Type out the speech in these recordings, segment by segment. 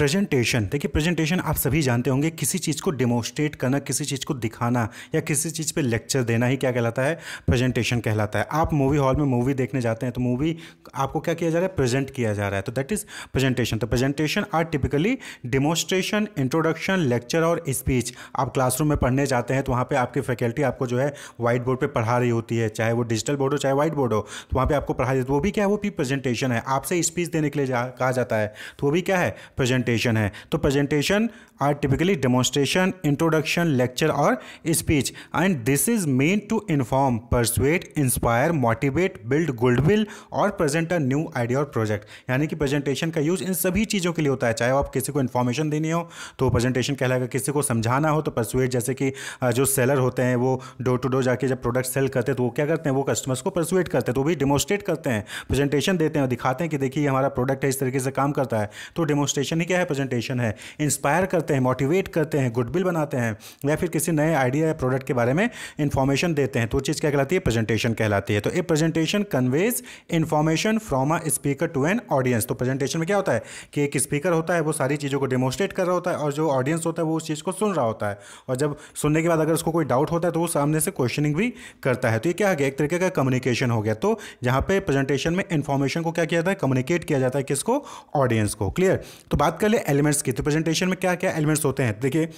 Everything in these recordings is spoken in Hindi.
प्रेजेंटेशन देखिए प्रेजेंटेशन आप सभी जानते होंगे किसी चीज़ को डेमोस्ट्रेट करना किसी चीज़ को दिखाना या किसी चीज़ पे लेक्चर देना ही क्या कहलाता है प्रेजेंटेशन कहलाता है आप मूवी हॉल में मूवी देखने जाते हैं तो मूवी आपको क्या किया जा रहा है प्रेजेंट किया जा रहा है तो दैट इज़ प्रेजेंटेशन तो presentation are typically demonstration introduction lecture और स्पीच आप क्लासरूम में पढ़ने जाते हैं तो वहाँ पर आपकी फैकल्टी आपको जो है वाइट बोर्ड पर पढ़ा रही होती है चाहे वो डिजिटल बोर्ड हो चाहे व्हाइट बोर्ड हो तो वहाँ पर आपको पढ़ा देती वो भी क्या है वो भी प्रेजेंटेशन है आपसे स्पीच देने के लिए कहा जाता है तो वो भी क्या है प्रेजेंट प्रेजेंटेशन है तो presentation are typically demonstration introduction lecture और speech and this is meant to inform persuade inspire motivate build goodwill और प्रेजेंट अ न्यू आइडिया और प्रोजेक्ट यानी कि प्रेजेंटेशन का यूज़ इन सभी चीज़ों के लिए होता है चाहे आप किसी को इन्फॉर्मेशन देनी हो तो प्रेजेंटेशन कहलाएगा किसी को समझाना हो तो परसुएट जैसे कि जो सेलर होते हैं वो डोर टू डोर जाके जब प्रोडक्ट सेल करते हैं तो वो क्या करते हैं वो कस्टमर्स को परसुएट करते हैं तो भी डेमोस्ट्रेट करते हैं प्रेजेंटेशन देते हैं और दिखाते हैं कि देखिए हमारा प्रोडक्ट है इस तरीके से काम करता है तो डेमोस्ट्रेशन ही क्या है प्रेजेंटेशन है इंस्पायर करते हैं मोटिवेट करते हैं गुडविल बनाते हैं या फिर किसी नए आइडिया या प्रोडक्ट के बारे में इंफॉर्मेशन देते हैं तो चीज़ क्या कहलाती है प्रेजेंटेशन कहलाती है तो a presentation conveys information from a speaker to an audience तो प्रेजेंटेशन में क्या होता है कि एक स्पीकर होता है वो सारी चीज़ों को डेमोस्ट्रेट कर रहा होता है और जो ऑडियंस होता है वो उस चीज़ को सुन रहा होता है और जब सुनने के बाद अगर उसको कोई डाउट होता है तो वो सामने से क्वेश्चनिंग भी करता है तो ये क्या है एक तरीके का कम्युनिकेशन हो गया तो जहाँ पे प्रेजेंटेशन में इन्फॉर्मेशन को क्या किया जाता है कम्युनिकेट किया जाता है किसको ऑडियंस को क्लियर तो बात कर कर लिया एलिमेंट्स की तो प्रेजेंटेशन में क्या क्या एलिमेंट्स होते हैं देखिए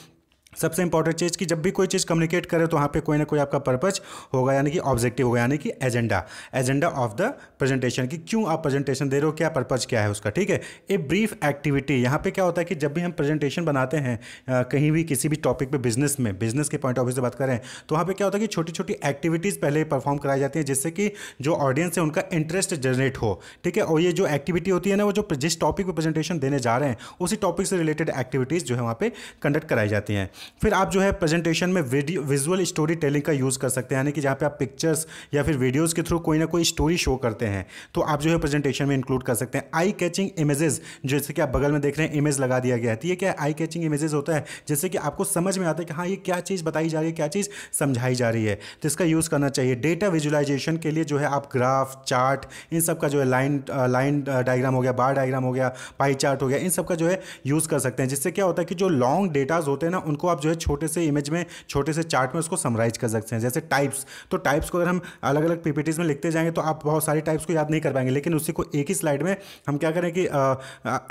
सबसे इंपॉर्टेंट चीज़ कि जब भी कोई चीज़ कम्युनिकेट करे तो वहाँ पे कोई ना कोई आपका पर्पज होगा यानी कि ऑब्जेक्टिव होगा यानी कि agenda agenda of the presentation कि क्यों आप प्रेजेंटेशन दे रहे हो क्या पर्पज क्या है उसका ठीक है ए ब्रीफ एक्टिविटी यहाँ पे क्या होता है कि जब भी हम प्रेजेंटेशन बनाते हैं आ, कहीं भी किसी भी टॉपिक पर बिजनेस में बिजनेस के पॉइंट ऑफ व्यू से बात करें तो वहाँ पर क्या होता है कि छोटी छोटी एक्टिविटीज़ पहले परफॉर्म कराई जाती हैं जिससे कि जो ऑडियंस है उनका इंटरेस्ट जनरेट हो ठीक है और ये जो एक्टिविटी होती है ना वो जो जिस टॉपिक पर प्रेजेंटेशन देने जा रहे हैं उसी टॉपिक से रिलेटेड एक्टिविटीज़ जो है वहाँ पर कंडक्ट कराई जाती हैं फिर आप जो है प्रेजेंटेशन में विजुअल स्टोरी टेलिंग का यूज़ कर सकते हैं यानी कि जहाँ पे आप पिक्चर्स या फिर वीडियोज़ के थ्रू कोई ना कोई स्टोरी शो करते हैं तो आप जो है प्रेजेंटेशन में इंक्लूड कर सकते हैं आई कैचिंग इमेजेस जैसे कि आप बगल में देख रहे हैं इमेज लगा दिया गया है तो ये क्या आई कैचिंग इमेजेस होता है जैसे कि आपको समझ में आता है कि हाँ ये क्या चीज़ बताई जा रही है क्या चीज़ समझाई जा रही है तो इसका यूज़ करना चाहिए डेटा विजुअलाइजेशन के लिए जो है आप ग्राफ चार्ट इन सब का जो है लाइन लाइन डायग्राम हो गया बार डायग्राम हो गया पाई चार्ट हो गया इन सब का जो है यूज़ कर सकते हैं जिससे क्या होता है कि जो लॉन्ग डेटाज होते हैं ना उनको आप जो है छोटे से इमेज में छोटे से चार्ट में उसको समराइज कर सकते हैं जैसे टाइप्स तो टाइप्स को अगर हम अलग अलग पीपीटीज में लिखते जाएंगे तो आप बहुत सारी टाइप्स को याद नहीं कर पाएंगे लेकिन उसी को एक ही स्लाइड में हम क्या करें कि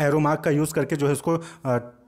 एरोमार्क का यूज़ करके जो है उसको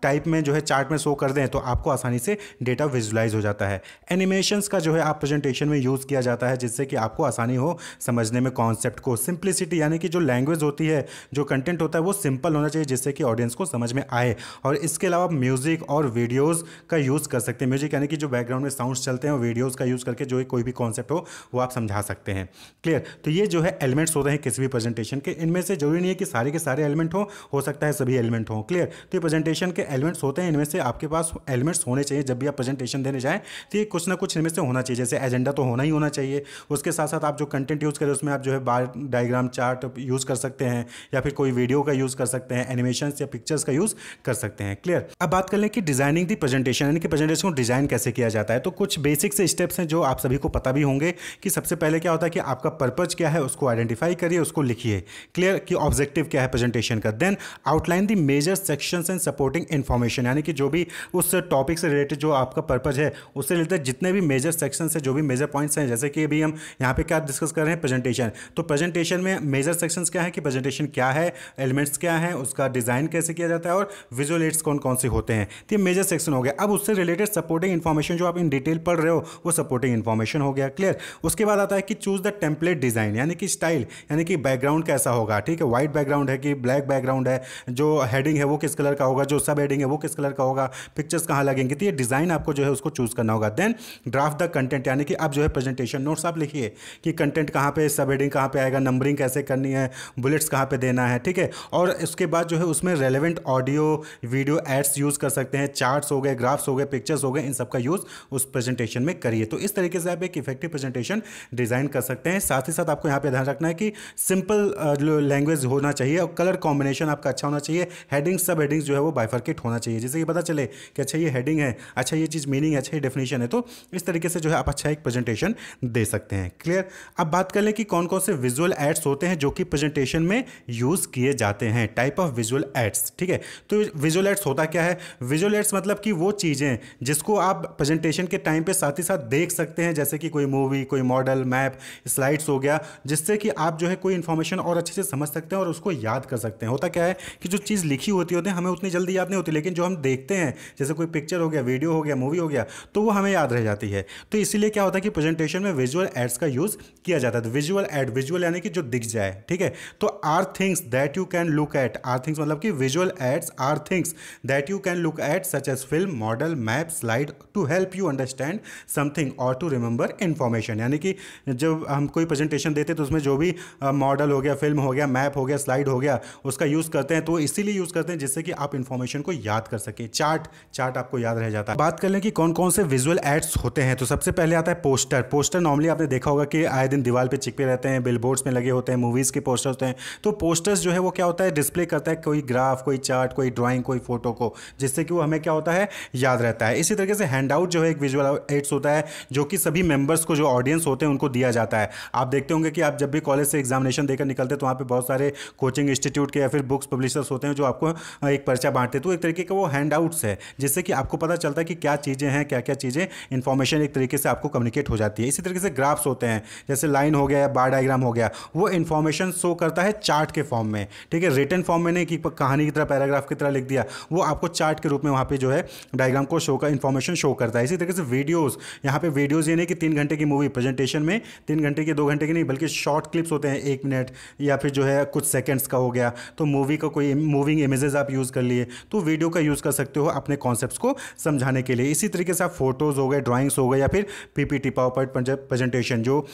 टाइप में जो है चार्ट में शो कर दें तो आपको आसानी से डेटा विजुलाइज हो जाता है एनिमेशंस का जो है आप प्रेजेंटेशन में यूज़ किया जाता है जिससे कि आपको आसानी हो समझने में कॉन्सेप्ट को सिंप्लिसिटी यानी कि जो लैंग्वेज होती है जो कंटेंट होता है वो सिंपल होना चाहिए जिससे कि ऑडियंस को समझ में आए और इसके अलावा म्यूज़िक और वीडियोज़ का यूज़ कर सकते हैं म्यूजिक यानी कि जो बैकग्राउंड में साउंड्स चलते हैं वीडियोज़ का यूज़ करके जो कोई भी कॉन्सेप्ट हो वो आप समझा सकते हैं क्लियर तो ये जो है एलिमेंट्स होते हैं किसी भी प्रेजेंटेशन के इनमें से जरूरी नहीं है कि सारे के सारे एलिमेंट हो हो सकता है सभी एलिमेंट हों क्लियर तो ये प्रेजेंटेशन के एलिमेंट्स होते हैं इनमें से आपके पास एलिमेंट्स होने चाहिए जब भी आप प्रेजेंटेशन देने जाएँ तो ये कुछ ना कुछ इनमें से होना चाहिए जैसे एजेंडा तो होना ही होना चाहिए उसके साथ साथ आप जो कंटेंट यूज़ करें उसमें आप जो है बार डायग्राम चार्ट यूज़ कर सकते हैं या फिर कोई वीडियो का यूज़ कर सकते हैं एनिमेशन या पिक्चर्स का यूज़ कर सकते हैं क्लियर अब बात कर लें कि डिजाइनिंग दी प्रेजेंटेशन यानी कि प्रेजेंटेशन को डिज़ाइन कैसे किया जाता है तो कुछ बेसिक से स्टेप्स हैं जो आप सभी को पता भी होंगे कि सबसे पहले क्या होता है कि आपका पर्पज़ क्या है उसको आइडेंटिफाई करिए उसको लिखिए क्लियर कि ऑब्जेक्टिव क्या है प्रेजेंटेशन का then outline the major sections and supporting information यानी कि जो भी उस टॉपिक से रिलेटेड जो आपका पर्पज़ है उससे रिलेटेड जितने भी मेजर सेक्शंस हैं जो भी मेजर पॉइंट्स हैं जैसे कि अभी हम यहाँ पे क्या डिस्कस कर रहे हैं प्रेजेंटेशन तो प्रेजेंटेशन में मेजर सेक्शंस क्या है कि प्रेजेंटेशन क्या है एलिमेंट्स क्या है उसका डिज़ाइन कैसे किया जाता है और विजुअल एड्स कौन कौन से होते हैं तो ये मेजर सेक्शन हो गया अब उससे रिलेटेड सपोर्टिंग इन्फॉर्मेशन जो आप इन डिटेल पढ़ रहे हो वो सपोर्टिंग इन्फॉर्मेशन हो गया क्लियर उसके बाद आता है कि चूज़ द टेम्पलेट डिज़ाइन यानी कि स्टाइल यानी कि बैकग्राउंड कैसा होगा ठीक है वाइट बैकग्राउंड है कि ब्लैक बैकग्राउंड है जो हेडिंग है वो किस कलर का होगा जो सब हेडिंग है वो किस कलर का होगा पिक्चर्स कहाँ लगेंगे तो ये डिज़ाइन आपको जो है उसको चूज़ करना होगा देन ड्राफ्ट द कंटेंट यानी कि आप जो है प्रेजेंटेशन नोट्स आप लिखिए कि कंटेंट कहाँ पे सब हेडिंग कहाँ पे आएगा नंबरिंग कैसे करनी है बुलेट्स कहाँ पे देना है ठीक है और उसके बाद जो है उसमें relevant audio video aids use कर सकते हैं चार्ट्स हो गए ग्राफ्स हो गए पिक्चर्स हो गए इन सबका यूज़ उस प्रेजेंटेशन में करिए तो इस तरीके से आप एक इफेक्टिव प्रेजेंटेशन डिज़ाइन कर सकते हैं साथ ही साथ आपको यहाँ पे ध्यान रखना है कि सिंपल लैंग्वेज होना चाहिए और कलर कॉम्बिनेशन आपका अच्छा होना चाहिए हेडिंग्स सब हेडिंग्स जो है वो बाइफर्केट होना चाहिए जैसे कि पता चले कि अच्छा ये हेडिंग है अच्छा ये चीज़ मीनिंग है अच्छा ये डेफिनेशन है तो इस तरीके से जो है आप अच्छा एक प्रेजेंटेशन दे सकते हैं क्लियर अब बात कर लें कि कौन कौन से विजुअल एड्स होते हैं जो कि प्रेजेंटेशन में यूज़ किए जाते हैं टाइप ऑफ विजुअल एड्स ठीक है तो विजुअल एड्स होता क्या है विजुअल एड्स मतलब कि वो चीज़ चीज़ें जिसको आप प्रेजेंटेशन के टाइम पे साथ ही साथ देख सकते हैं जैसे कि कोई मूवी कोई मॉडल मैप स्लाइड्स हो गया जिससे कि आप जो है कोई इन्फॉर्मेशन और अच्छे से समझ सकते हैं और उसको याद कर सकते हैं होता क्या है कि जो चीज़ लिखी होती होती है हमें उतनी जल्दी याद नहीं होती लेकिन जो हम देखते हैं जैसे कोई पिक्चर हो गया वीडियो हो गया मूवी हो गया तो वो हमें याद रह जाती है तो इसीलिए क्या होता है कि प्रेजेंटेशन में विजुअल एड्स का यूज़ किया जाता है विजुअल एड विजुअल यानी कि जो दिख जाए ठीक है तो are things that you can look at are things मतलब कि visual aids are things that you can look at such as film model model map slide to help you understand something और टू रिमेंबर इन्फॉर्मेशन यानी कि जब हम कोई प्रेजेंटेशन देते तो उसमें जो भी मॉडल हो गया फिल्म हो गया मैप हो गया स्लाइड हो गया उसका यूज़ करते हैं तो इसीलिए यूज़ करते हैं जिससे कि आप इन्फॉर्मेशन को याद कर सकें चार्ट चार्ट आपको याद रह जाता है बात कर लें कि कौन कौन से विजुअल एड्स होते हैं तो सबसे पहले आता है पोस्टर पोस्टर नॉर्मली आपने देखा होगा कि आए दिन दीवार पर चिपके रहते हैं बिल में लगे होते हैं मूवीज़ के पोस्टर्स होते हैं तो पोस्टर्स जो है वो क्या होता है डिस्प्ले करता है कोई ग्राफ कोई चार्ट कोई ड्राइंग कोई फोटो को जिससे कि वो हमें क्या होता है याद रहता है इसी तरीके से हैंड आउट जो है एक विजुअल एड्स होता है जो कि सभी मेंबर्स को जो ऑडियंस होते हैं उनको दिया जाता है आप देखते होंगे कि आप जब भी कॉलेज से एग्जामिनेशन देकर निकलते तो वहाँ पर बहुत सारे कोचिंग इंस्टीट्यूट के या फिर बुक्स पब्लिशर्स होते हैं जो आपको एक पर्चा बांटते तो एक तरीके का वो हैंड आउट्स है जिससे कि आपको पता चलता है कि क्या चीज़ें हैं क्या क्या चीज़ें इन्फॉर्मेशन एक तरीके से आपको कम्युनिकेट हो जाती है इसी तरीके से ग्राफ्स होते हैं जैसे लाइन हो गया या बार डायग्राम हो गया वो इन्फॉर्मेशन शो करता है चार्ट के फॉर्म में ठीक है रिटर्न फॉर्म में नहीं कि कहानी की तरह पैराग्राफ की तरह लिख दिया वो आपको चार्ट के रूप में वहाँ पर जो है डायग्राम हमको शो का इन्फॉर्मेशन शो करता है इसी तरीके से वीडियोज़ यहाँ पे वीडियोस ये नहीं कि तीन घंटे की मूवी प्रेजेंटेशन में तीन घंटे की दो घंटे की नहीं बल्कि शॉर्ट क्लिप्स होते हैं एक मिनट या फिर जो है कुछ सेकेंड्स का हो गया तो मूवी का कोई मूविंग इमेजेस आप यूज़ कर लिए तो वीडियो का यूज़ कर सकते हो अपने कॉन्सेप्ट को समझाने के लिए इसी तरीके से आप फोटोज़ हो गए ड्राॅइंग्स हो गए या फिर P P T PowerPoint presentation जो आ,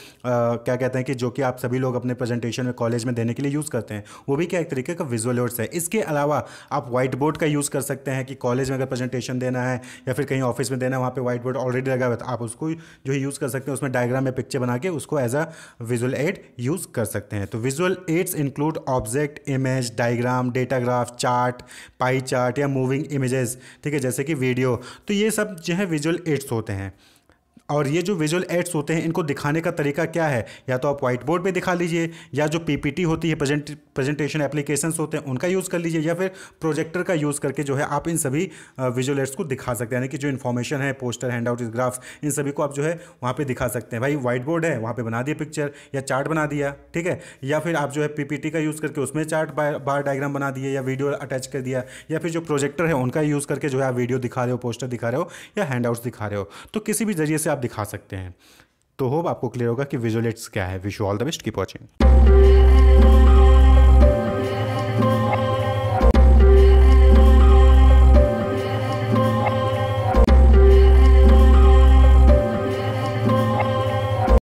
क्या कहते हैं कि जो कि आप सभी लोग अपने प्रेजेंटेशन में कॉलेज में देने के लिए यूज़ करते हैं वो भी क्या एक तरीके का विजुअल एड्स है इसके अलावा आप व्हाइट बोर्ड का यूज़ कर सकते हैं कि कॉलेज में अगर प्रेजेंटेशन देना है है या फिर कहीं ऑफिस में देना है वहाँ पे व्हाइट बोर्ड ऑलरेडी लगा हुआ है तो आप उसको जो है यूज़ कर सकते हैं उसमें डायग्राम या पिक्चर बना के उसको as a visual aid use कर सकते हैं तो visual aids include object image diagram data graph chart pie chart या मूविंग इमेजेस ठीक है जैसे कि वीडियो तो ये सब जो है विजुअल एड्स होते हैं और ये जो विजुअल एड्स होते हैं इनको दिखाने का तरीका क्या है या तो आप व्हाइट बोर्ड पर दिखा लीजिए या जो पीपीटी होती है प्रेजेंट प्रेजेंटेशन एप्लीकेशन होते हैं उनका यूज़ कर लीजिए या फिर प्रोजेक्टर का यूज़ करके जो है आप इन सभी विजुअल एड्स को दिखा सकते हैं यानी कि जो इन्फॉर्मेशन है पोस्टर हैंड आउट ग्राफ इन सभी को आप जो है वहाँ पर दिखा सकते हैं भाई व्हाइट बोर्ड है वहाँ पर बना दिया पिक्चर या चार्ट बना दिया ठीक है या फिर आप जो है पीपीटी का यूज़ करके उसमें चार्ट बार डायग्राम बना दिए या वीडियो अटैच कर दिया या फिर जो प्रोजेक्टर है उनका यूज़ करके जो है आप वीडियो दिखा रहे हो पोस्टर दिखा रहे हो या हैंड दिखा रहे हो तो किसी भी जरिए से आप दिखा सकते हैं तो होप आपको क्लियर होगा कि विजुअल एड्स क्या है विश ऑल द बेस्ट की पॉचिंग